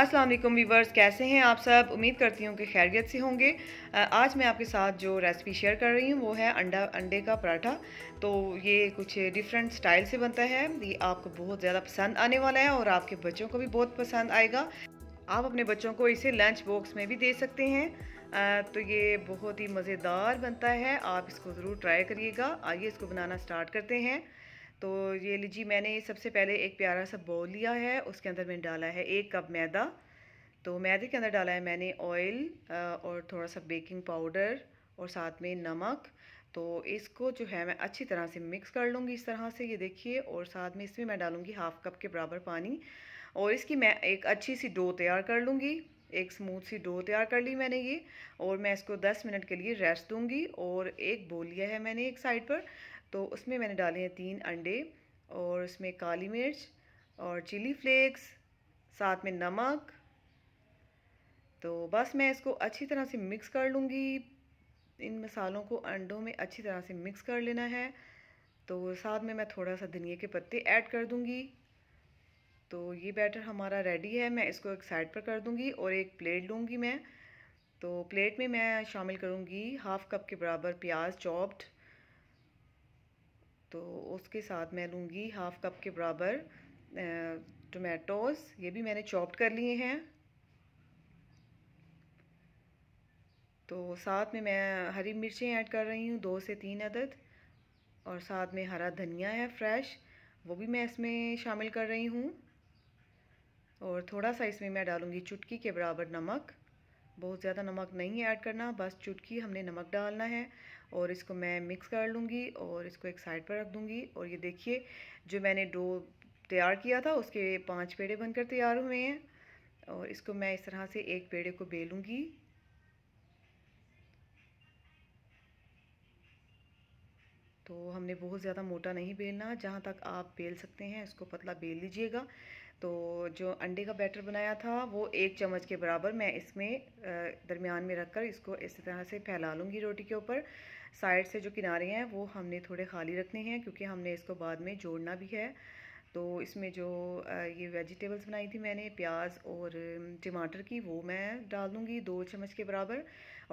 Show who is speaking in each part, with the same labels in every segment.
Speaker 1: अस्सलाम वालेकुम वीवर्स कैसे हैं आप सब उम्मीद करती हूँ कि खैरियत से होंगे आज मैं आपके साथ जो रेसिपी शेयर कर रही हूँ वो है अंडा अंडे का पराठा तो ये कुछ डिफरेंट स्टाइल से बनता है ये आपको बहुत ज़्यादा पसंद आने वाला है और आपके बच्चों को भी बहुत पसंद आएगा आप अपने बच्चों को इसे लंच बॉक्स में भी दे सकते हैं तो ये बहुत ही मज़ेदार बनता है आप इसको ज़रूर ट्राई करिएगा आइए इसको बनाना स्टार्ट करते हैं तो ये लीजिए मैंने सबसे पहले एक प्यारा सा बोल लिया है उसके अंदर मैंने डाला है एक कप मैदा तो मैदे के अंदर डाला है मैंने ऑयल और थोड़ा सा बेकिंग पाउडर और साथ में नमक तो इसको जो है मैं अच्छी तरह से मिक्स कर लूँगी इस तरह से ये देखिए और साथ में इसमें मैं डालूँगी हाफ़ कप के बराबर पानी और इसकी मैं एक अच्छी सी डो तैयार कर लूँगी एक स्मूथ सी डो तैयार कर ली मैंने ये और मैं इसको 10 मिनट के लिए रेस्ट दूंगी और एक बोल लिया है मैंने एक साइड पर तो उसमें मैंने डाले हैं तीन अंडे और उसमें काली मिर्च और चिली फ्लेक्स साथ में नमक तो बस मैं इसको अच्छी तरह से मिक्स कर लूँगी इन मसालों को अंडों में अच्छी तरह से मिक्स कर लेना है तो साथ में मैं थोड़ा सा धनिया के पत्ते ऐड कर दूँगी तो ये बैटर हमारा रेडी है मैं इसको एक साइड पर कर दूँगी और एक प्लेट लूँगी मैं तो प्लेट में मैं शामिल करूँगी हाफ़ कप के बराबर प्याज चॉप्ड तो उसके साथ मैं लूँगी हाफ़ कप के बराबर टोमेटोस ये भी मैंने चॉप्ड कर लिए हैं तो साथ में मैं हरी मिर्चें ऐड कर रही हूँ दो से तीन अदद और साथ में हरा धनिया है फ्रेश वो भी मैं इसमें शामिल कर रही हूँ और थोड़ा सा इसमें मैं डालूँगी चुटकी के बराबर नमक बहुत ज़्यादा नमक नहीं ऐड करना बस चुटकी हमने नमक डालना है और इसको मैं मिक्स कर लूँगी और इसको एक साइड पर रख दूँगी और ये देखिए जो मैंने डो तैयार किया था उसके पांच पेड़े बनकर तैयार हुए हैं और इसको मैं इस तरह से एक पेड़े को बेलूँगी तो हमने बहुत ज़्यादा मोटा नहीं बेलना जहाँ तक आप बेल सकते हैं इसको पतला बेल लीजिएगा तो जो अंडे का बैटर बनाया था वो एक चम्मच के बराबर मैं इसमें दरमियान में रखकर इसको इस तरह से फैला लूँगी रोटी के ऊपर साइड से जो किनारे हैं वो हमने थोड़े खाली रखने हैं क्योंकि हमने इसको बाद में जोड़ना भी है तो इसमें जो ये वेजिटेबल्स बनाई थी मैंने प्याज और टमाटर की वो मैं डाल दूँगी दो चम्मच के बराबर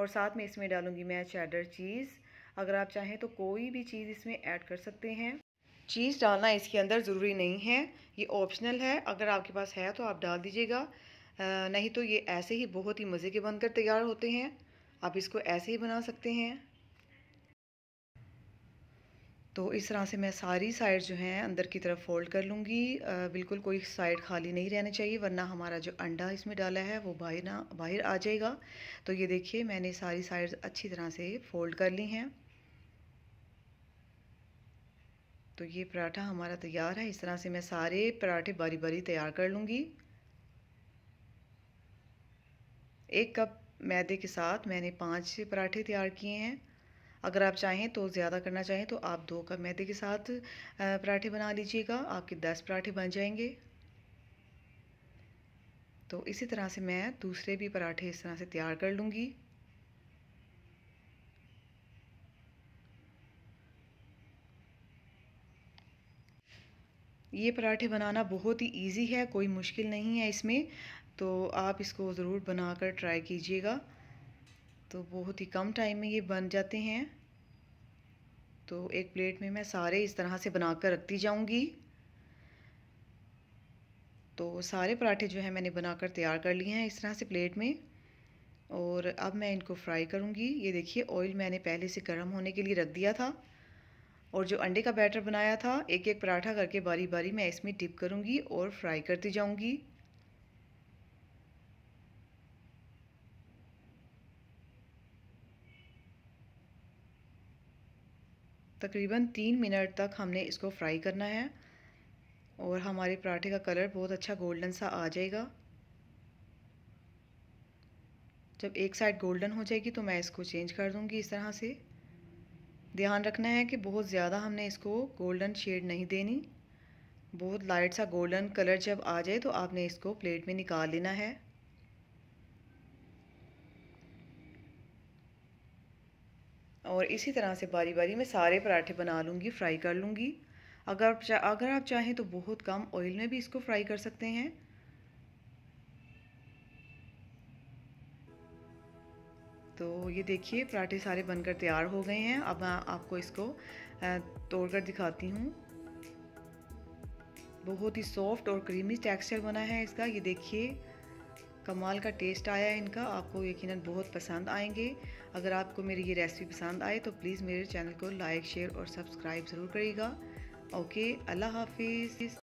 Speaker 1: और साथ में इसमें डालूँगी मैं चैडर चीज़ अगर आप चाहें तो कोई भी चीज़ इसमें ऐड कर सकते हैं चीज़ डालना इसके अंदर ज़रूरी नहीं है ये ऑप्शनल है अगर आपके पास है तो आप डाल दीजिएगा नहीं तो ये ऐसे ही बहुत ही मज़े के बनकर तैयार होते हैं आप इसको ऐसे ही बना सकते हैं तो इस तरह से मैं सारी साइड जो हैं अंदर की तरफ फोल्ड कर लूँगी बिल्कुल कोई साइड खाली नहीं रहना चाहिए वरना हमारा जो अंडा इसमें डाला है वो बाहर ना बाहर आ जाएगा तो ये देखिए मैंने सारी साइड्स अच्छी तरह से फोल्ड कर ली हैं तो ये पराठा हमारा तैयार है इस तरह से मैं सारे पराठे बारी बारी तैयार कर लूँगी एक कप मैदे के साथ मैंने पाँच पराठे तैयार किए हैं अगर आप चाहें तो ज़्यादा करना चाहें तो आप दो कप मैदे के साथ पराठे बना लीजिएगा आपके दस पराठे बन जाएंगे तो इसी तरह से मैं दूसरे भी पराठे इस तरह से तैयार कर लूँगी ये पराठे बनाना बहुत ही इजी है कोई मुश्किल नहीं है इसमें तो आप इसको ज़रूर बनाकर ट्राई कीजिएगा तो बहुत ही कम टाइम में ये बन जाते हैं तो एक प्लेट में मैं सारे इस तरह से बना कर रखती जाऊँगी तो सारे पराठे जो है मैंने बनाकर तैयार कर लिए हैं इस तरह से प्लेट में और अब मैं इनको फ्राई करूँगी ये देखिए ऑयल मैंने पहले से गर्म होने के लिए रख दिया था और जो अंडे का बैटर बनाया था एक एक पराठा करके बारी बारी मैं इसमें डिप करूँगी और फ्राई करती जाऊँगी तकरीबन तीन मिनट तक हमने इसको फ्राई करना है और हमारे पराठे का कलर बहुत अच्छा गोल्डन सा आ जाएगा जब एक साइड गोल्डन हो जाएगी तो मैं इसको चेंज कर दूंगी इस तरह से ध्यान रखना है कि बहुत ज़्यादा हमने इसको गोल्डन शेड नहीं देनी बहुत लाइट सा गोल्डन कलर जब आ जाए तो आपने इसको प्लेट में निकाल लेना है और इसी तरह से बारी बारी मैं सारे पराठे बना लूँगी फ्राई कर लूँगी अगर अगर आप चाहें तो बहुत कम ऑयल में भी इसको फ्राई कर सकते हैं तो ये देखिए पराठे सारे बनकर तैयार हो गए हैं अब मैं आपको इसको तोड़कर दिखाती हूँ बहुत ही सॉफ्ट और क्रीमी टेक्सचर बना है इसका ये देखिए कमाल का टेस्ट आया है इनका आपको यकीनन बहुत पसंद आएंगे अगर आपको मेरी ये रेसिपी पसंद आए तो प्लीज़ मेरे चैनल को लाइक शेयर और सब्सक्राइब ज़रूर करिएगा ओके अल्लाह हाफिज़